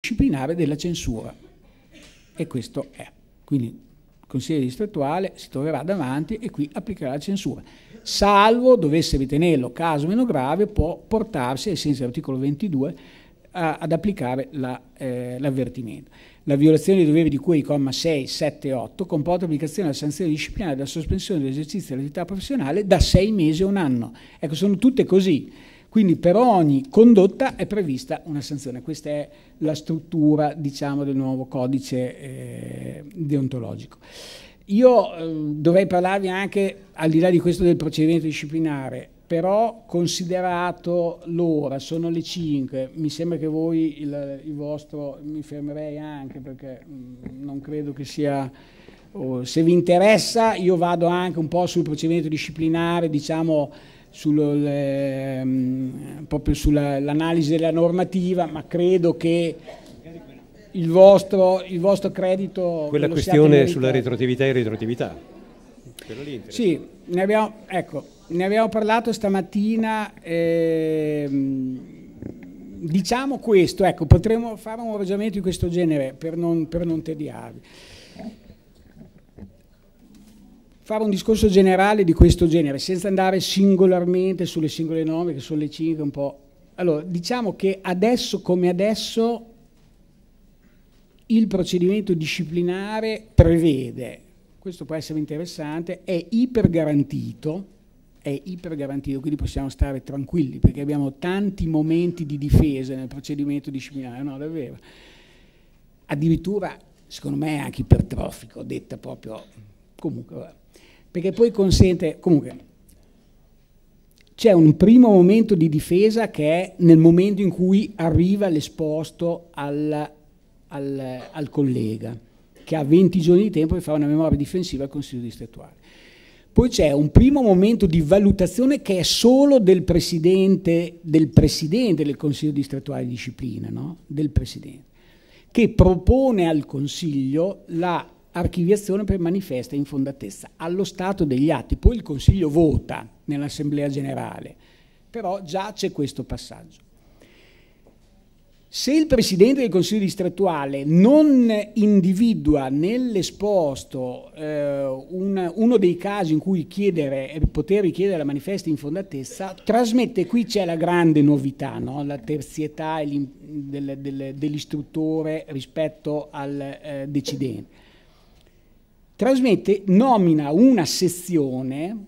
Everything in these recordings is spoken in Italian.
disciplinare della censura. E questo è. Quindi il consigliere distrettuale si troverà davanti e qui applicherà la censura. Salvo dovesse ritenerlo caso meno grave, può portarsi, ai sensi dell'articolo 22, a, ad applicare l'avvertimento. La, eh, la violazione dei doveri di cui i comma 6, 7 e 8 comporta l'applicazione della sanzione disciplinare della sospensione dell'esercizio dell'attività professionale da sei mesi a un anno. Ecco, sono tutte così. Quindi per ogni condotta è prevista una sanzione. Questa è la struttura diciamo, del nuovo codice eh, deontologico. Io eh, dovrei parlarvi anche, al di là di questo del procedimento disciplinare, però considerato l'ora, sono le 5, mi sembra che voi il, il vostro, mi fermerei anche perché mh, mm, non credo che sia, oh, se vi interessa io vado anche un po' sul procedimento disciplinare, diciamo sul, mm, proprio sull'analisi della normativa, ma credo che il vostro, il vostro credito... Quella questione sulla retroattività e retroattività. Sì, ne abbiamo, ecco, ne abbiamo, parlato stamattina. Ehm, diciamo questo, ecco, potremmo fare un ragionamento di questo genere per non, per non tediarvi fare un discorso generale di questo genere, senza andare singolarmente sulle singole norme, che sono le cinque un po'. Allora, diciamo che adesso come adesso il procedimento disciplinare prevede, questo può essere interessante, è ipergarantito, è ipergarantito, quindi possiamo stare tranquilli perché abbiamo tanti momenti di difesa nel procedimento disciplinare, no davvero. Addirittura, secondo me, è anche ipertrofico, detta proprio comunque perché poi consente, comunque, c'è un primo momento di difesa che è nel momento in cui arriva l'esposto al, al, al collega, che ha 20 giorni di tempo per fare una memoria difensiva al Consiglio distrettuale. Poi c'è un primo momento di valutazione che è solo del presidente del, presidente del Consiglio distrettuale di disciplina, no? del presidente, che propone al Consiglio la archiviazione per manifesta infondatezza allo stato degli atti. Poi il Consiglio vota nell'Assemblea generale, però già c'è questo passaggio. Se il Presidente del Consiglio distrettuale non individua nell'esposto eh, un, uno dei casi in cui chiedere, eh, poter richiedere la manifesta infondatezza, trasmette, qui c'è la grande novità, no? la terzietà dell'istruttore rispetto al eh, decidente trasmette, nomina una sezione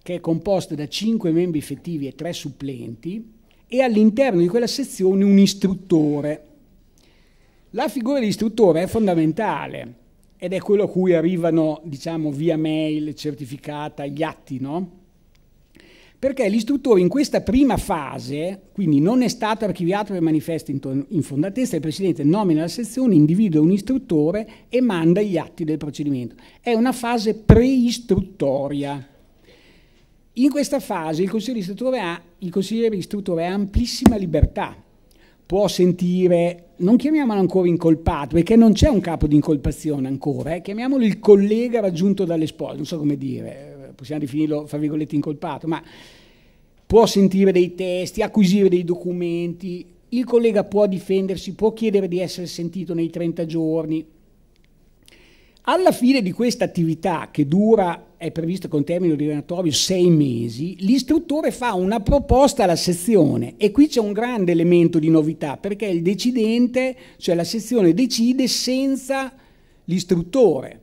che è composta da cinque membri effettivi e tre supplenti e all'interno di quella sezione un istruttore. La figura di istruttore è fondamentale ed è quello a cui arrivano, diciamo, via mail certificata gli atti, no? perché l'istruttore in questa prima fase, quindi non è stato archiviato per in fondatezza, il Presidente nomina la sezione, individua un istruttore e manda gli atti del procedimento. È una fase preistruttoria. In questa fase il consigliere istruttore ha, consigliere istruttore ha amplissima libertà, può sentire, non chiamiamolo ancora incolpato, perché non c'è un capo di incolpazione ancora, eh, chiamiamolo il collega raggiunto dall'espulso, non so come dire, possiamo definirlo, fra virgolette, incolpato, ma può sentire dei testi, acquisire dei documenti, il collega può difendersi, può chiedere di essere sentito nei 30 giorni. Alla fine di questa attività, che dura, è previsto con termine ordinatorio, sei mesi, l'istruttore fa una proposta alla sezione e qui c'è un grande elemento di novità, perché il decidente, cioè la sezione, decide senza l'istruttore.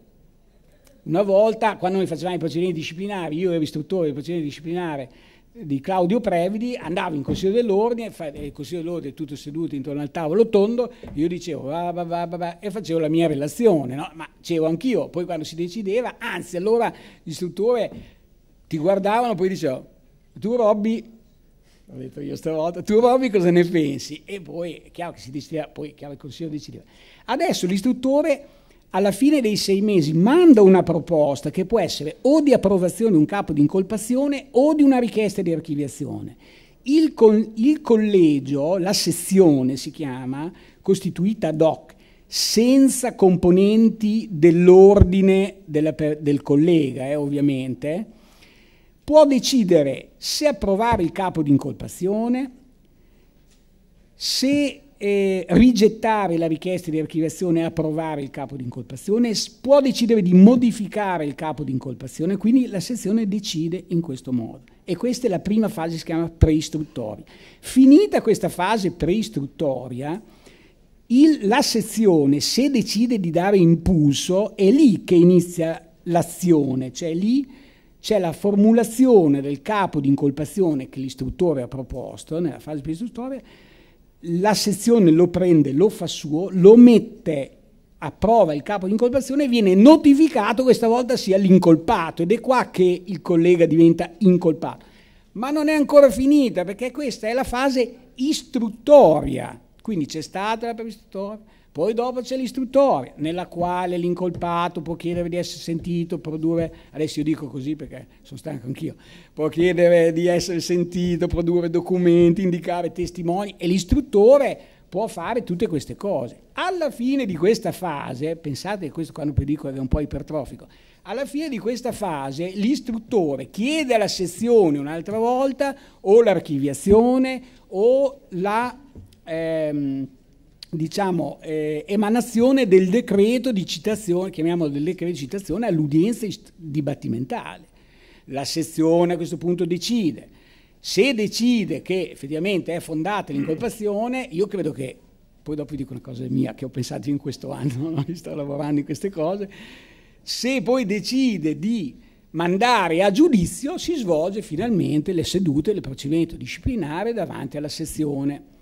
Una volta, quando noi facevamo i procedimenti disciplinari, io ero istruttore del procedimento disciplinare di Claudio Previdi, andavo in Consiglio dell'Ordine, eh, il Consiglio dell'Ordine tutto seduto intorno al tavolo tondo, io dicevo va, va, va, va, e facevo la mia relazione, no? ma c'ero anch'io, poi quando si decideva, anzi allora l'istruttore ti guardavano, poi diceva tu Robby ho detto io stavolta, tu Robby cosa ne pensi? E poi è chiaro che si decideva, poi chiaro il consiglio decideva. Adesso l'istruttore alla fine dei sei mesi manda una proposta che può essere o di approvazione di un capo di incolpazione o di una richiesta di archiviazione. Il, con, il collegio, la sezione si chiama, costituita ad hoc, senza componenti dell'ordine del collega, eh, ovviamente, può decidere se approvare il capo di incolpazione, se eh, rigettare la richiesta di archiviazione e approvare il capo di incolpazione, può decidere di modificare il capo di incolpazione, quindi la sezione decide in questo modo. E questa è la prima fase si chiama preistruttoria. Finita questa fase preistruttoria, il, la sezione, se decide di dare impulso, è lì che inizia l'azione, cioè lì c'è la formulazione del capo di incolpazione che l'istruttore ha proposto nella fase preistruttoria la sezione lo prende, lo fa suo, lo mette a prova il capo di incolpazione e viene notificato questa volta sia l'incolpato ed è qua che il collega diventa incolpato. Ma non è ancora finita perché questa è la fase istruttoria, quindi c'è stata la prova istruttoria, poi dopo c'è l'istruttore, nella quale l'incolpato può chiedere di essere sentito, produrre, adesso io dico così perché sono stanco anch'io, può chiedere di essere sentito, produrre documenti, indicare testimoni e l'istruttore può fare tutte queste cose. Alla fine di questa fase, pensate che questo quando predico è un po' ipertrofico, alla fine di questa fase l'istruttore chiede alla sezione un'altra volta o l'archiviazione o la... Ehm, diciamo, eh, emanazione del decreto di citazione, chiamiamolo del decreto di citazione, all'udienza dibattimentale. La sezione a questo punto decide. Se decide che effettivamente è fondata l'incolpazione, io credo che, poi dopo dico una cosa mia che ho pensato in questo anno, no? sto lavorando in queste cose, se poi decide di mandare a giudizio si svolge finalmente le sedute del procedimento disciplinare davanti alla sezione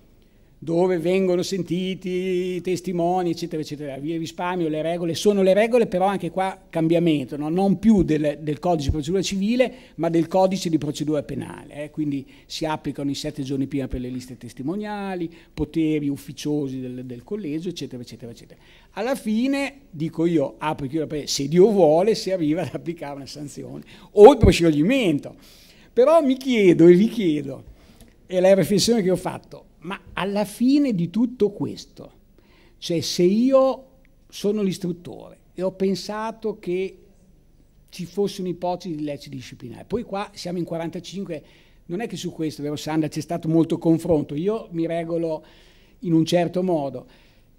dove vengono sentiti i testimoni, eccetera, eccetera. Vi risparmio le regole, sono le regole però anche qua cambiamento, no? non più del, del, codice di procedura civile, ma del codice di procedura penale. Eh? Quindi si applicano i sette giorni prima per le liste testimoniali, poteri ufficiosi del, del collegio, eccetera, eccetera, eccetera. Alla fine, dico io, apro e chiudo, se Dio vuole, si arriva ad applicare una sanzione o il proscioglimento. Però mi chiedo e vi chiedo, è la riflessione che ho fatto, ma alla fine di tutto questo, cioè se io sono l'istruttore e ho pensato che ci fosse un'ipotesi di legge disciplinare, poi qua siamo in 45, non è che su questo, vero Sandra, c'è stato molto confronto, io mi regolo in un certo modo,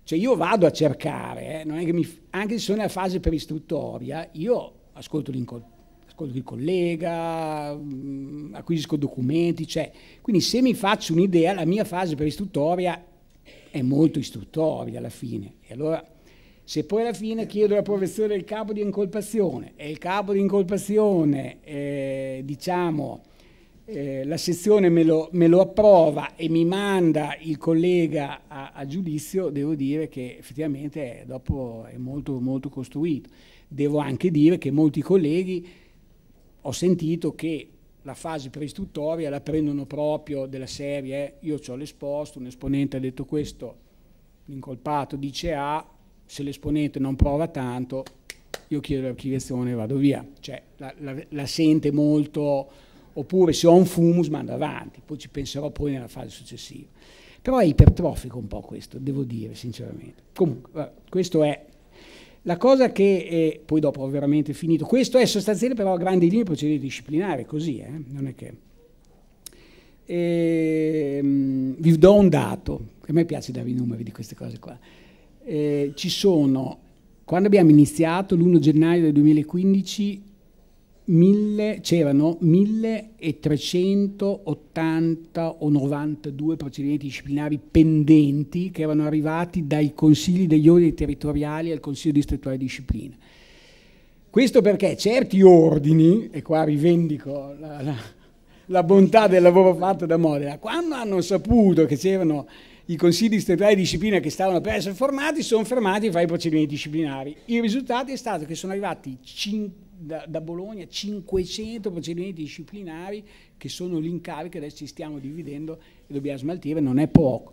cioè io vado a cercare, eh, mi, anche se sono nella fase per istruttoria, io ascolto l'incontro con il collega, mh, mm, acquisisco documenti, cioè. quindi se mi faccio un'idea, la mia fase per istruttoria è molto istruttoria alla fine. E allora se poi alla fine chiedo l'approvazione del capo di incolpazione e il capo di incolpazione, eh, diciamo, eh, la sezione me lo, me lo, approva e mi manda il collega a, a giudizio, devo dire che effettivamente eh, dopo è molto, molto costruito. Devo anche dire che molti colleghi ho sentito che la fase preistruttoria la prendono proprio della serie, io ci ho l'esposto, un esponente ha detto questo, l'incolpato dice A, se l'esponente non prova tanto, io chiedo l'archiviazione e vado via. Cioè, la, la, la, sente molto, oppure se ho un fumus mando avanti, poi ci penserò poi nella fase successiva. Però è ipertrofico un po' questo, devo dire sinceramente. Comunque, questo è la cosa che, è, poi dopo ho veramente finito, questo è sostanziale però a grandi linee procedure disciplinari, così, eh? non è che... E, ehm, vi do un dato, a me piace darvi i numeri di queste cose qua. E, eh, ci sono, quando abbiamo iniziato l'1 gennaio del 2015, mille, c'erano 1380 o 92 procedimenti disciplinari pendenti che erano arrivati dai consigli degli ordini territoriali al consiglio distrettuale di disciplina. Questo perché certi ordini, e qua rivendico la, la, la bontà del lavoro fatto da Modena, quando hanno saputo che c'erano i consigli distrettuali di disciplina che stavano per essere formati, sono fermati a fare i procedimenti disciplinari. Il risultato è stato che sono arrivati 5 da, da, Bologna 500 procedimenti disciplinari che sono l'incarico che adesso ci stiamo dividendo e dobbiamo smaltire, non è poco.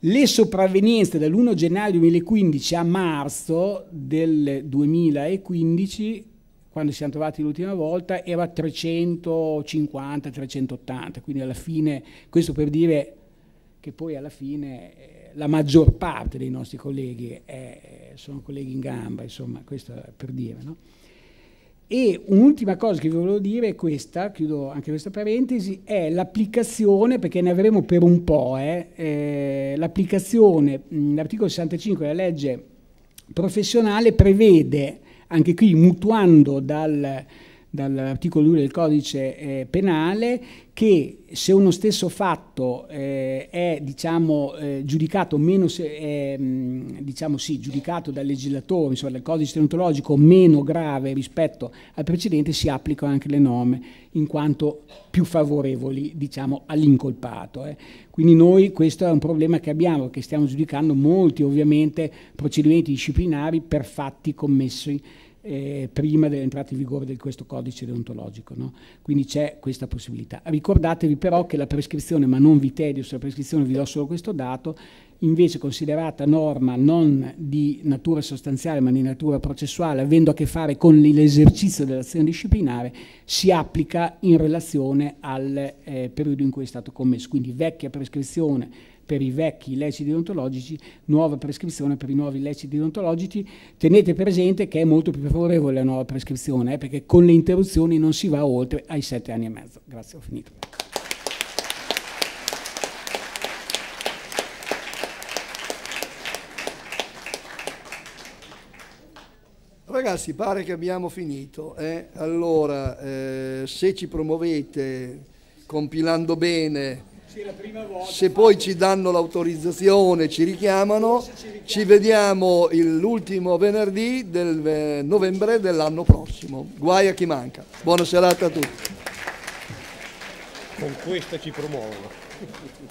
Le sopravvenienze dall'1 gennaio 2015 a marzo del 2015, quando ci siamo trovati l'ultima volta, era 350-380, quindi alla fine, questo per dire che poi alla fine eh, la maggior parte dei nostri colleghi è, eh, sono colleghi in gamba, insomma, questo per dire. No? E un'ultima cosa che vi volevo dire è questa, chiudo anche questa parentesi, è l'applicazione, perché ne avremo per un po', eh, eh, l'applicazione, l'articolo 65 della legge professionale prevede, anche qui mutuando dal dall'articolo 2 del codice eh, penale che se uno stesso fatto eh, è diciamo, eh, giudicato, meno se, mm, diciamo, sì, giudicato dal legislatore, insomma, dal codice deontologico meno grave rispetto al precedente, si applicano anche le norme in quanto più favorevoli diciamo, all'incolpato. Eh. Quindi noi questo è un problema che abbiamo, che stiamo giudicando molti ovviamente procedimenti disciplinari per fatti commessi eh, prima dell'entrata in vigore di questo codice deontologico. No? Quindi c'è questa possibilità. Ricordatevi però che la prescrizione, ma non vi tedio sulla prescrizione, vi do solo questo dato, invece considerata norma non di natura sostanziale ma di natura processuale, avendo a che fare con l'esercizio dell'azione disciplinare, si applica in relazione al eh, periodo in cui è stato commesso. Quindi vecchia prescrizione per i vecchi illeciti deontologici, nuova prescrizione per i nuovi illeciti deontologici. Tenete presente che è molto più favorevole la nuova prescrizione, eh, perché con le interruzioni non si va oltre ai sette anni e mezzo. Grazie, ho finito. Ragazzi, pare che abbiamo finito. Eh? Allora, eh, se ci promuovete compilando bene se poi ci danno l'autorizzazione, ci richiamano, ci vediamo l'ultimo venerdì del novembre dell'anno prossimo. Guai a chi manca. Buona serata a tutti. Con questa ci promuovono.